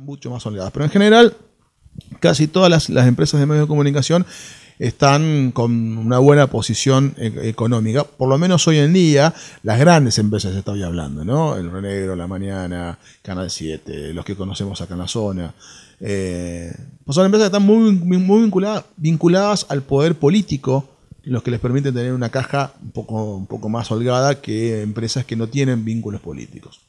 mucho más holgadas, Pero en general, casi todas las, empresas de medios de comunicación están con una buena posición e-, económica, por lo menos hoy en día, las grandes empresas estoy hablando, ¿no? El Renegro, La Mañana, Canal 7, los que conocemos acá en la zona. pues son empresas que están muy, vinculadas, al poder político, los que les permiten tener una caja un poco, un poco más holgada que empresas que no tienen vínculos políticos.